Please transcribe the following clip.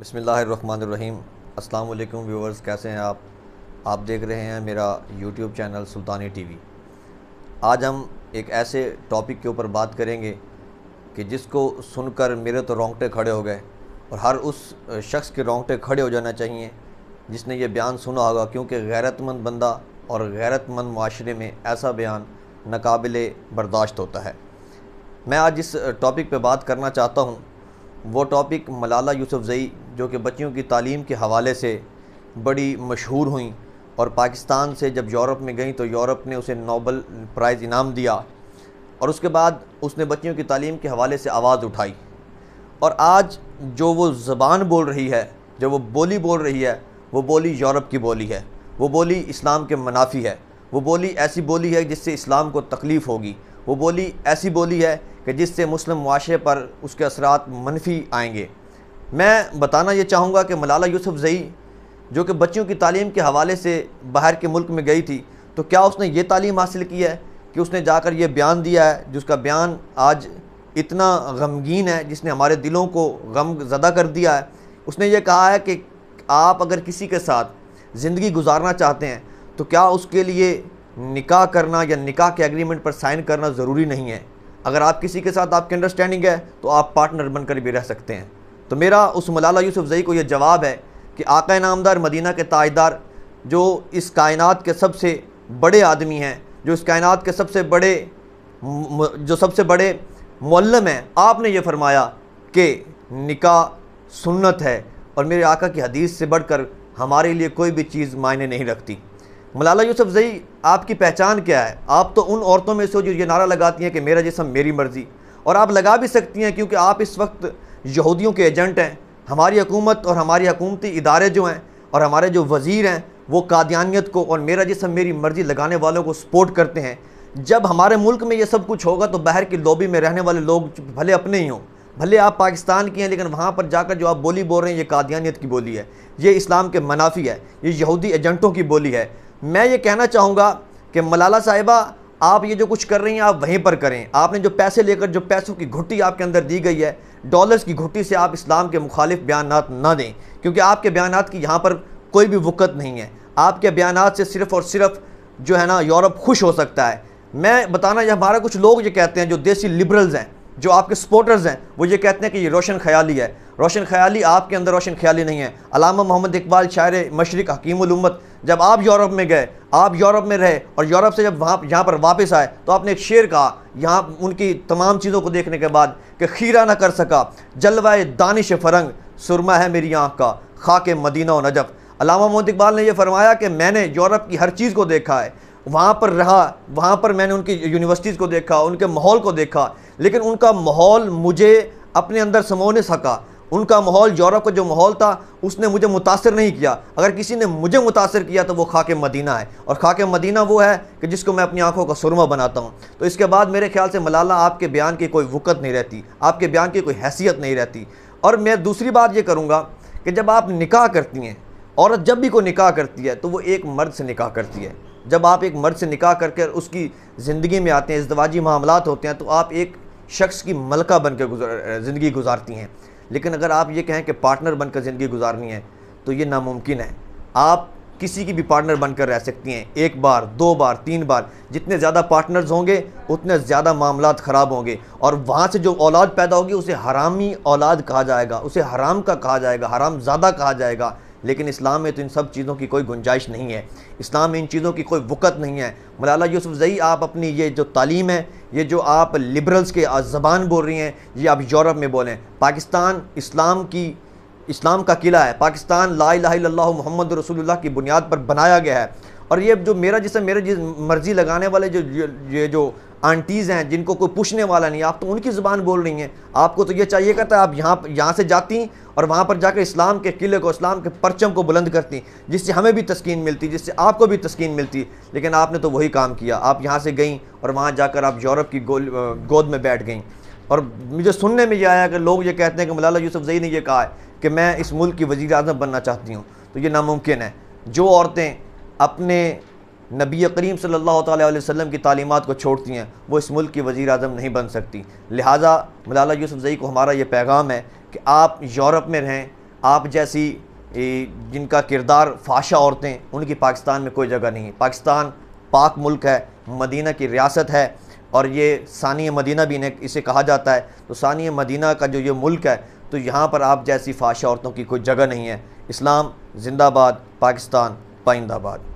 बसमीम् अल्लाम व्यूवर्स कैसे हैं आप आप देख रहे हैं मेरा यूट्यूब चैनल सुल्तानी टीवी आज हम एक ऐसे टॉपिक के ऊपर बात करेंगे कि जिसको सुनकर मेरे तो रोंगटे खड़े हो गए और हर उस शख्स के रोंगटे खड़े हो जाना चाहिए जिसने ये बयान सुना होगा क्योंकि गैरतमंद बंदा और गैरतमंद माशरे में ऐसा बयान नाकबिल बर्दाश्त होता है मैं आज इस टॉपिक पर बात करना चाहता हूँ वो टॉपिक मलाला यूसुफ़ई जो कि बच्चियों की तालीम के हवाले से बड़ी मशहूर हुई और पाकिस्तान से जब यूरोप में गई तो यूरोप ने उसे नोबल प्राइज़ इनाम दिया और उसके बाद उसने बच्चियों की तालीम के हवाले से आवाज़ उठाई और आज जो वो ज़बान बोल रही है जो वो बोली बोल रही है वो बोली यूरोप की बोली है वो बोली इस्लाम के मनाफी है वो बोली ऐसी बोली है जिससे इस्लाम को तकलीफ़ होगी वो बोली ऐसी बोली है कि जिससे मुस्लिम माशरे पर उसके असरात मनफी आएंगे मैं बताना ये चाहूँगा कि मलाला यूसुफ जई जो कि बच्चियों की तालीम के हवाले से बाहर के मुल्क में गई थी तो क्या उसने ये तालीम हासिल की है कि उसने जाकर यह बयान दिया है जिसका बयान आज इतना गमगीन है जिसने हमारे दिलों को गम ज़दा कर दिया है उसने ये कहा है कि आप अगर किसी के साथ ज़िंदगी गुजारना चाहते हैं तो क्या उसके लिए निकाह करना या निकाह के एग्रीमेंट पर साइन करना ज़रूरी नहीं है अगर आप किसी के साथ आपकी अंडरस्टैंडिंग है तो आप पार्टनर बनकर भी रह सकते हैं तो मेरा उस मलाला यूसुफ जई को यह जवाब है कि आका नामदार मदीना के ताजदार जो इस कायनात के सबसे बड़े आदमी हैं जो इस कायनात के सबसे बड़े जो सबसे बड़े मल्लम हैं आपने ये फरमाया कि निका सुन्नत है और मेरे आका की हदीस से बढ़कर हमारे लिए कोई भी चीज़ मायने नहीं रखती मलाला यूसुफ जई आपकी पहचान क्या है आप तो उन औरतों में से हो जो ये नारा लगाती हैं कि मेरा जिसम मेरी मर्ज़ी और आप लगा भी सकती हैं क्योंकि आप इस वक्त यहूदियों के एजेंट हैं हमारी हकूमत और हमारी हकूमती इदारे जो हैं और हमारे जो वज़ीर हैं वो कादियानियत को और मेरा जिसम मेरी मर्ज़ी लगाने वालों को सपोर्ट करते हैं जब हमारे मुल्क में ये सब कुछ होगा तो बाहर की लॉबी में रहने वाले लोग भले अपने ही हों भले आप पाकिस्तान के हैं लेकिन वहाँ पर जाकर जो आप बोली बोल रहे हैं ये कादियानियत की बोली है ये इस्लाम के मनाफी है ये यहूदी एजेंटों की बोली है मैं ये कहना चाहूँगा कि मलाला साहिबा आप ये जो कुछ कर रही हैं आप वहीं पर करें आपने जो पैसे लेकर जो पैसों की घुट्टी आपके अंदर दी गई है डॉलर्स की घुट्टी से आप इस्लाम के मुखालिफ बयान ना दें क्योंकि आपके बयान की यहाँ पर कोई भी वक़्त नहीं है आपके बयान से सिर्फ़ और सिर्फ जो है ना यूरोप खुश हो सकता है मैं बताना यह हमारा कुछ लोग ये कहते हैं जो देसी लिबरल्स हैं जो आपके सपोर्टर्स हैं वो ये कहते हैं कि ये रोशन ख्याली है रोशन ख्याली आपके अंदर रोशन ख्याली नहीं है अलामा मोहम्मद इकबाल शायर मशरक हकीम उलूमत जब आप यूरोप में गए आप यूरोप में रहे और यूरोप से जब वहाँ यहाँ पर वापस आए तो आपने एक शेर कहा यहाँ उनकी तमाम चीज़ों को देखने के बाद कि खीरा ना कर सका जलवा दानिश फरंग सुरमा है मेरी आँख का खा के मदीना व नजफ़ अलामा मोहम्मद इकबाल ने यह फरमाया कि मैंने यूरोप की हर चीज़ को देखा है वहाँ पर रहा वहाँ पर मैंने उनकी यूनिवर्सिटीज़ को देखा उनके माहौल को देखा लेकिन उनका माहौल मुझे अपने अंदर समो नहीं सका उनका माहौल यूरोप का जो माहौल था उसने मुझे मुतासर नहीं किया अगर किसी ने मुझे मुतासर किया तो वो खाक मदीना है और खाक मदीना वो है कि जिसको मैं अपनी आंखों का सुरमा बनाता हूँ तो इसके बाद मेरे ख्याल से मलाला आपके बयान की कोई वक़त नहीं रहती आपके बयान की कोई हैसियत नहीं रहती और मैं दूसरी बात ये करूँगा कि जब आप निकाह करती हैं औरत जब भी कोई निकाह करती है तो वो एक मर्द से निकाह करती है जब आप एक मर्द से निकाह करके उसकी ज़िंदगी में आते हैं इसदवाजी मामला होते हैं तो आप एक शख्स की मलका बन के गुजर ज़िंदगी गुजारती हैं लेकिन अगर आप ये कहें कि पार्टनर बनकर ज़िंदगी गुजारनी है तो ये नामुमकिन है आप किसी की भी पार्टनर बनकर रह सकती हैं एक बार दो बार तीन बार जितने ज़्यादा पार्टनर्स होंगे उतने ज़्यादा मामला ख़राब होंगे और वहाँ से जो औलाद पैदा होगी उसे हरामी औलाद कहा जाएगा उसे हराम का कहा जाएगा हराम ज़्यादा कहा जाएगा लेकिन इस्लाम में तो इन सब चीज़ों की कोई गुंजाइश नहीं है इस्लाम में इन चीज़ों की कोई वक़त नहीं है मौलाना जई आप अपनी ये जो तालीम है ये जो आप लिबरल्स के ज़बान बोल रही हैं ये आप यूरोप में बोलें पाकिस्तान इस्लाम की इस्लाम का किला है पाकिस्तान ला लाला मोहम्मद रसूलुल्लाह की बुनियाद पर बनाया गया है और ये जो मेरा जिससे मेरे जिस मर्ज़ी लगाने वाले जो ये जो आंटीज़ हैं जिनको कोई पूछने वाला नहीं आप तो उनकी ज़ुबान बोल रही हैं आपको तो ये चाहिए करता आप यहाँ यहाँ से जाती और वहाँ पर जाकर इस्लाम के किले को इस्लाम के परचम को बुलंद करती जिससे हमें भी तस्किन मिलती जिससे आपको भी तस्किन मिलती लेकिन आपने तो वही काम किया आप यहाँ से गई और वहाँ जाकर आप यूरोप की गोद में बैठ गई और मुझे सुनने में ये आया कि लोग ये कहते हैं कि मलाला जई ने यह कहा है कि मैं इस मुल्क की वज़ी अजम बनना चाहती हूँ तो ये नामुमकिन है जो औरतें अपने नबी करीम सल्लल्लाहु अलैहि वसल्लम की तालीमत को छोड़ती हैं वो इस मुल्क की वज़ी अजम नहीं बन सकती लिहाजा मलाला जई को हमारा ये पैगाम है कि आप यूरोप में रहें आप जैसी जिनका किरदार फाशा औरतें उनकी पाकिस्तान में कोई जगह नहीं है पाकिस्तान पाक मुल्क है मदीना की रियासत है और ये सानिय मदीना भी इन्हें इसे कहा जाता है तो सानिय मदीना का जो ये मुल्क है तो यहाँ पर आप जैसी फाशा औरतों की कोई जगह नहीं है इस्लाम जिंदाबाद पाकिस्तान पाइंदाबाद